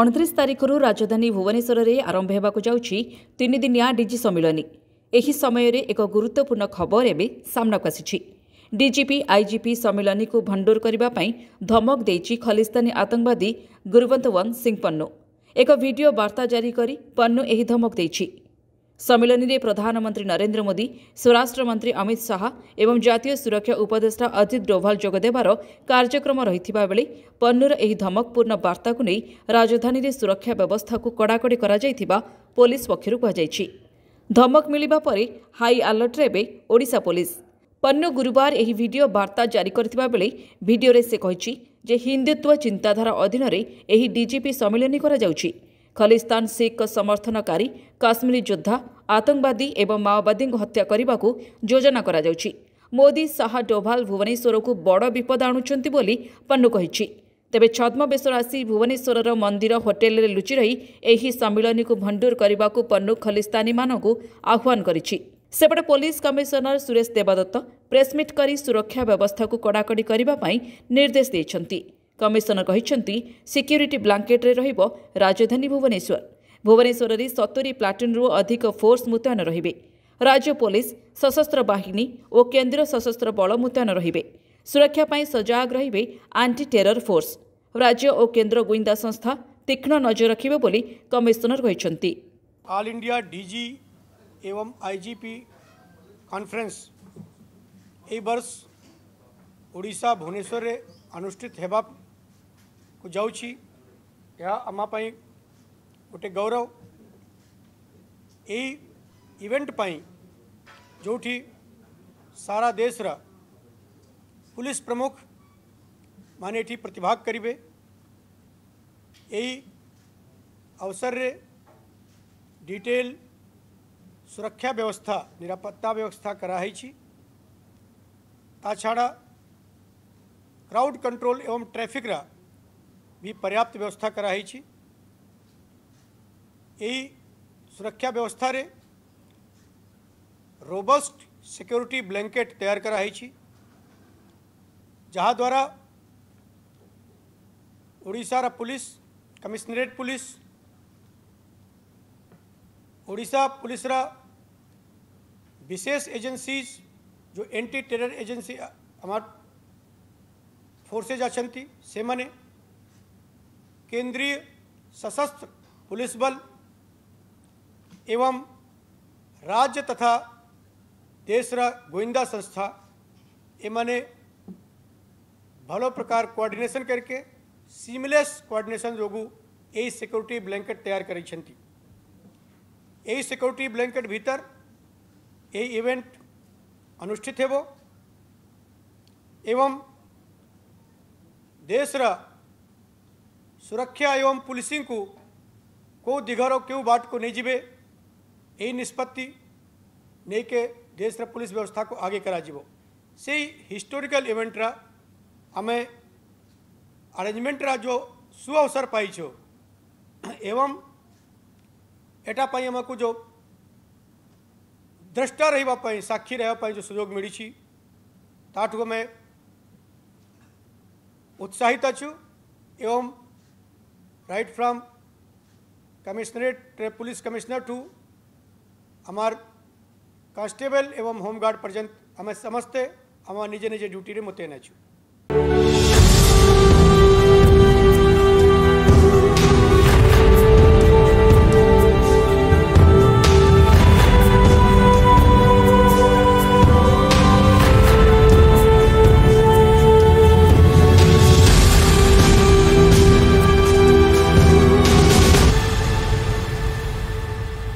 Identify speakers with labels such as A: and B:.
A: ଅଣତିରିଶ ତାରିଖରୁ ରାଜଧାନୀ ଭୁବନେଶ୍ୱରରେ ଆରମ୍ଭ ହେବାକୁ ଯାଉଛି ତିନିଦିନିଆ ଡିଜି ସମ୍ମିଳନୀ ଏହି ସମୟରେ ଏକ ଗୁରୁତ୍ୱପୂର୍ଣ୍ଣ ଖବର ଏବେ ସାମ୍ନାକୁ ଆସିଛି ଡିଜିପି ଆଇଜିପି ସମ୍ମିଳନୀକୁ ଭଣ୍ଡୁର କରିବା ପାଇଁ ଧମକ ଦେଇଛି ଖଲିସ୍ତାନୀ ଆତଙ୍କବାଦୀ ଗୁରୁବନ୍ତ ୱାନ୍ ସିଂ ପନ୍ନୁ ଏକ ଭିଡ଼ିଓ ବାର୍ତ୍ତା ଜାରି କରି ପନ୍ନୁ ଏହି ଧମକ ଦେଇଛି ସମ୍ମିଳନୀରେ ପ୍ରଧାନମନ୍ତ୍ରୀ ନରେନ୍ଦ୍ର ମୋଦି ସ୍ୱରାଷ୍ଟ୍ରମନ୍ତ୍ରୀ ଅମିତ ଶାହା ଏବଂ ଜାତୀୟ ସୁରକ୍ଷା ଉପଦେଷ୍ଟା ଅଜିତ ଡୋଭାଲ ଯୋଗଦେବାର କାର୍ଯ୍ୟକ୍ରମ ରହିଥିବା ବେଳେ ପନ୍ନୁର ଏହି ଧମକପୂର୍ଣ୍ଣ ବାର୍ତ୍ତାକୁ ନେଇ ରାଜଧାନୀରେ ସୁରକ୍ଷା ବ୍ୟବସ୍ଥାକୁ କଡ଼ାକଡ଼ି କରାଯାଇଥିବା ପୋଲିସ ପକ୍ଷରୁ କୁହାଯାଇଛି ଧମକ ମିଳିବା ପରେ ହାଇ ଆଲର୍ଟରେ ଏବେ ଓଡ଼ିଶା ପୋଲିସ ପନ୍ନୁ ଗୁରୁବାର ଏହି ଭିଡ଼ିଓ ବାର୍ତ୍ତା ଜାରି କରିଥିବା ବେଳେ ଭିଡ଼ିଓରେ ସେ କହିଛି ଯେ ହିନ୍ଦୁତ୍ୱ ଚିନ୍ତାଧାରା ଅଧୀନରେ ଏହି ଡିଜିପି ସମ୍ମିଳନୀ କରାଯାଉଛି खलिस्तान शिख समर्थनकारी काश्मीर जोद्धा आतंवादी ए माओवादी हत्याक मोदी शाह डोभाल भुवनेश्वरको बड विपद आणु पन्नु त छमव बेसर आसि भुवनेश्वर मन्दिर होटेल लुचिरहही सम्मिलिको भण्डुर पन्नु खलिस्तानी आह्वान गरिपटे पुलिस कमिसनर सुरेश देवद प्रेसमिट गरि सुरक्षा व्यवस्थाको कडाक କମିଶନର କହିଛନ୍ତି ସିକ୍ୟୁରିଟି ବ୍ଲାଙ୍କେଟ୍ରେ ରହିବ ରାଜଧାନୀ ଭୁବନେଶ୍ୱର ଭୁବନେଶ୍ୱରରେ ସତୁରି ପ୍ଲାଟୁନ୍ରୁ ଅଧିକ ଫୋର୍ସ ମୁତୟନ ରହିବେ ରାଜ୍ୟ ପୋଲିସ ସଶସ୍ତ୍ର ବାହିନୀ ଓ କେନ୍ଦ୍ରୀୟ ସଶସ୍ତ୍ର ବଳ ମୁତୟନ ରହିବେ ସୁରକ୍ଷା ପାଇଁ ସଜାଗ ରହିବେ ଆଣ୍ଟି ଟେରର ଫୋର୍ସ ରାଜ୍ୟ ଓ କେନ୍ଦ୍ର ଗୁଇନ୍ଦା ସଂସ୍ଥା ତୀକ୍ଷ୍ଣ ନଜର ରଖିବେ ବୋଲି କମିଶନର କହିଛନ୍ତି
B: ऑल इंडिया डीजी एवं आईजीपी कॉन्फ्रेंस ए वर्ष ओडिशा भुवनेश्वर अनुष्ठित होगा जाऊँगी आमपाई गोटे गौरव इवेंट पाई जो सारा देश रा पुलिस प्रमुख माने मान प्रतिभाग करे अवसर रे डिटेल सुरक्षा व्यवस्था निरापत्ता व्यवस्था कराई ता छाड़ा क्राउड कंट्रोल एवं ट्राफिक रा भी पर्याप्त व्यवस्था कराई सुरक्षा व्यवस्था रे रोबस्ट सिक्योरिटी ब्लैंकेट तैयार कराई जहाँ द्वारा ओडार पुलिस कमिशनरेट पुलिस ओडा पुलिस विशेष एजेंसीज जो एंटी टेरर एजेन्सी फोर्सेज अच्छा से मैंने केंद्रीय सशस्त्र पुलिस बल एवं राज्य तथा तेसरा गोविंदा संस्था एमने भलो प्रकार कोऑर्डिनेशन करके सीमलेस कोऑर्डिनेशन जोगू यही सिक्योरिटी ब्लैंकेट तैयार करी यही सिक्योरिटी ब्लैंकेट भीतर यही इवेंट अनुष्ठित है वो एवं देशरा सुरक्षा एवं पुलिस को कौ दिगर क्यों बाट को नहीं जीवे यही निष्पत्ति नहीं के देश पुलिस व्यवस्था को आगे करा से हिस्टोरिकल इवेंटरा आम आरेजमेंटरा जो सुअवसर पाइछ एवं एटापाईम को जो दृष्टा रही साक्षी रहें जो सुजोग मिली ताठ उत्साहित अच्छा एवं right from commissionerate police commissioner to हमार कांस्टेबल एवं होमगार्ड पर्यंत અમે સમસ્તે निजे निजे ड्यूटी ડ્યુટીને મૂતેના છું